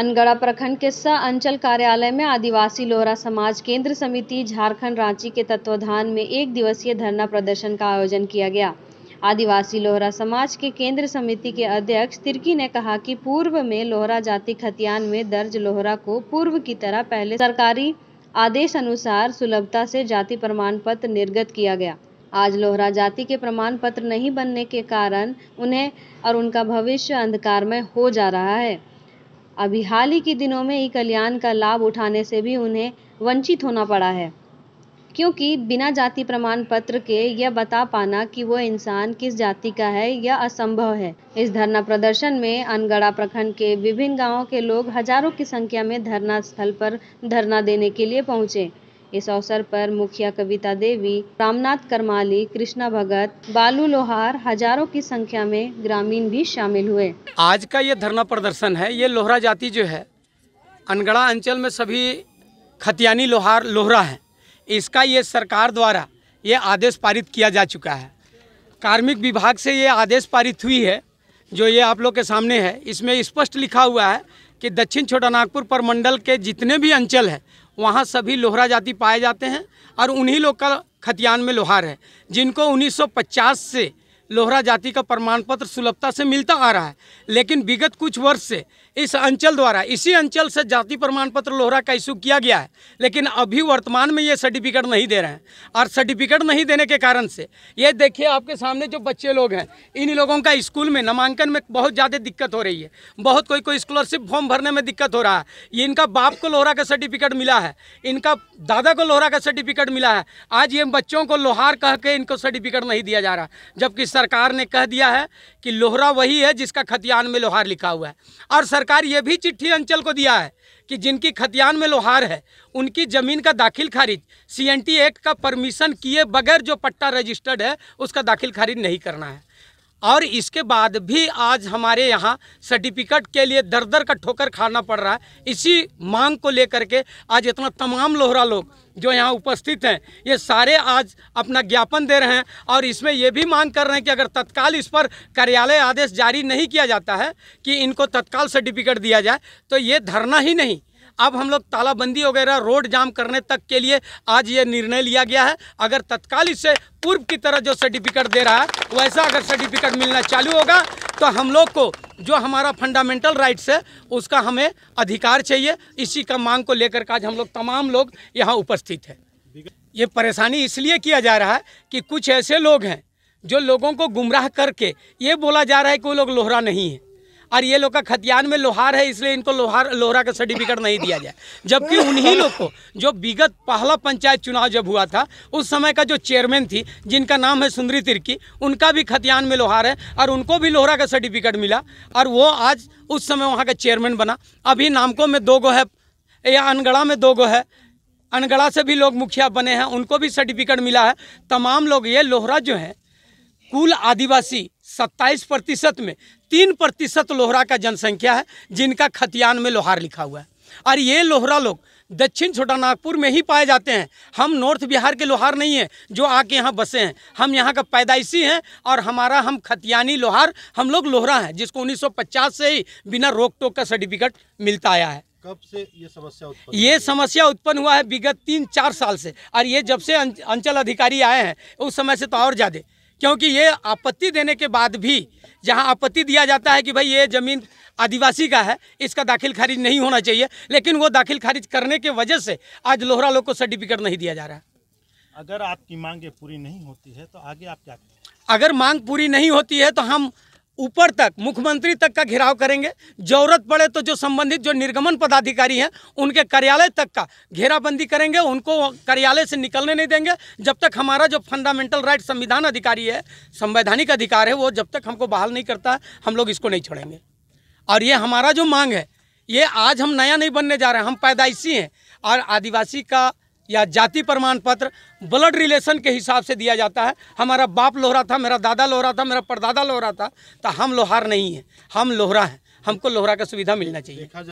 अनगढ़ा प्रखंड के स अंचल कार्यालय में आदिवासी लोहरा समाज केंद्र समिति झारखंड रांची के तत्वाधान में एक दिवसीय धरना प्रदर्शन का आयोजन किया गया आदिवासी लोहरा समाज के केंद्र समिति के अध्यक्ष तिर्की ने कहा कि पूर्व में लोहरा जाति खतियान में दर्ज लोहरा को पूर्व की तरह पहले सरकारी आदेश अनुसार सुलभता से जाति प्रमाण पत्र निर्गत किया गया आज लोहरा जाति के प्रमाण पत्र नहीं बनने के कारण उन्हें और उनका भविष्य अंधकारमय हो जा रहा है अभी हाल ही के दिनों में ई कल्याण का लाभ उठाने से भी उन्हें वंचित होना पड़ा है क्योंकि बिना जाति प्रमाण पत्र के यह बता पाना कि वो इंसान किस जाति का है यह असंभव है इस धरना प्रदर्शन में अनगढ़ा प्रखंड के विभिन्न गांवों के लोग हजारों की संख्या में धरना स्थल पर धरना देने के लिए पहुंचे इस अवसर पर मुखिया कविता देवी रामनाथ करमाली कृष्णा भगत बालू लोहार हजारों की संख्या में ग्रामीण भी शामिल हुए आज का ये धरना प्रदर्शन है ये लोहरा जाति जो है अनगढ़ा अंचल में सभी खतियानी लोहार लोहरा है इसका ये सरकार द्वारा ये आदेश पारित किया जा चुका है कार्मिक विभाग से ये आदेश पारित हुई है जो ये आप लोग के सामने है इसमें स्पष्ट लिखा हुआ है कि दक्षिण छोटा नागपुर परमंडल के जितने भी अंचल हैं वहाँ सभी लोहरा जाति पाए जाते हैं और उन्हीं लोग का खतियान में लोहार है जिनको 1950 से लोहरा जाति का प्रमाण पत्र सुलभता से मिलता आ रहा है लेकिन विगत कुछ वर्ष से इस अंचल द्वारा इसी अंचल से जाति प्रमाण पत्र लोहरा का इशू किया गया है लेकिन अभी वर्तमान में ये सर्टिफिकेट नहीं दे रहे हैं और सर्टिफिकेट नहीं देने के कारण से ये देखिए आपके सामने जो बच्चे लोग हैं इन लोगों का स्कूल में नामांकन में बहुत ज़्यादा दिक्कत हो रही है बहुत कोई कोई स्कॉलरशिप फॉर्म भरने में दिक्कत हो रहा है ये इनका बाप को लोहरा का सर्टिफिकेट मिला है इनका दादा को लोहरा का सर्टिफिकेट मिला है आज ये बच्चों को लोहार कह के इनको सर्टिफिकेट नहीं दिया जा रहा जबकि सरकार ने कह दिया है कि लोहरा वही है जिसका खतियान में लोहार लिखा हुआ है और सर सरकार ये भी चिट्ठी अंचल को दिया है कि जिनकी खतियान में लोहार है उनकी ज़मीन का दाखिल खारिज सीएनटी एक्ट का परमिशन किए बगैर जो पट्टा रजिस्टर्ड है उसका दाखिल खारिज नहीं करना है और इसके बाद भी आज हमारे यहाँ सर्टिफिकेट के लिए दर दर का ठोकर खाना पड़ रहा है इसी मांग को लेकर के आज इतना तमाम लोहरा लोग जो यहाँ उपस्थित हैं ये सारे आज अपना ज्ञापन दे रहे हैं और इसमें ये भी मांग कर रहे हैं कि अगर तत्काल इस पर कार्यालय आदेश जारी नहीं किया जाता है कि इनको तत्काल सर्टिफिकेट दिया जाए तो ये धरना ही नहीं अब हम लोग तालाबंदी वगैरह रोड जाम करने तक के लिए आज ये निर्णय लिया गया है अगर तत्काल इससे पूर्व की तरह जो सर्टिफिकेट दे रहा है वैसा अगर सर्टिफिकेट मिलना चालू होगा तो हम लोग को जो हमारा फंडामेंटल राइट्स है उसका हमें अधिकार चाहिए इसी का मांग को लेकर आज हम लोग तमाम लोग यहाँ उपस्थित हैं ये परेशानी इसलिए किया जा रहा है कि कुछ ऐसे लोग हैं जो लोगों को गुमराह करके ये बोला जा रहा है कि वो लोग लोहरा नहीं है और ये लोग का खतियान में लोहार है इसलिए इनको लोहार लोहरा का सर्टिफिकेट नहीं दिया जाए जबकि उन्हीं लोग को जो विगत पहला पंचायत चुनाव जब हुआ था उस समय का जो चेयरमैन थी जिनका नाम है सुंदरी तिरकी उनका भी खतियान में लोहार है और उनको भी लोहरा का सर्टिफिकेट मिला और वो आज उस समय वहाँ का चेयरमैन बना अभी नामकों में दो गो है या अनगढ़ा में दो गो है अनगढ़ा से भी लोग मुखिया बने हैं उनको भी सर्टिफिकेट मिला है तमाम लोग ये लोहरा जो है कुल आदिवासी सत्ताईस प्रतिशत में तीन प्रतिशत लोहरा का जनसंख्या है जिनका खतियान में लोहार लिखा हुआ है और ये लोहरा लोग दक्षिण छोटा नागपुर में ही पाए जाते हैं हम नॉर्थ बिहार के लोहार नहीं हैं जो आके यहाँ बसे हैं हम यहाँ का पैदाइशी हैं और हमारा हम खतियानी लोहार हम लोग लोहरा हैं जिसको 1950 से ही बिना रोक टोक का सर्टिफिकेट मिलता आया है कब से ये समस्या उत्पन्न ये समस्या उत्पन्न हुआ है विगत तीन चार साल से और ये जब से अं-, अंचल अधिकारी आए हैं उस समय से तो और ज़्यादा क्योंकि ये आपत्ति देने के बाद भी जहां आपत्ति दिया जाता है कि भाई ये ज़मीन आदिवासी का है इसका दाखिल खारिज नहीं होना चाहिए लेकिन वो दाखिल खारिज करने के वजह से आज लोहरा लोग को सर्टिफिकेट नहीं दिया जा रहा है अगर आपकी मांगे पूरी नहीं होती है तो आगे आप क्या अगर मांग पूरी नहीं होती है तो हम ऊपर तक मुख्यमंत्री तक का घेराव करेंगे जरूरत पड़े तो जो संबंधित जो निर्गमन पदाधिकारी हैं उनके कार्यालय तक का घेराबंदी करेंगे उनको कार्यालय से निकलने नहीं देंगे जब तक हमारा जो फंडामेंटल राइट संविधान अधिकारी है संवैधानिक अधिकार है वो जब तक हमको बहाल नहीं करता हम लोग इसको नहीं छोड़ेंगे और ये हमारा जो मांग है ये आज हम नया नहीं बनने जा रहे हैं हम पैदाइशी हैं और आदिवासी का या जाति प्रमाण पत्र ब्लड रिलेशन के हिसाब से दिया जाता है हमारा बाप लोहरा था मेरा दादा लोहरा था मेरा परदादा लोहरा था तो हम लोहार नहीं हैं हम लोहरा हैं हमको लोहरा का सुविधा मिलना चाहिए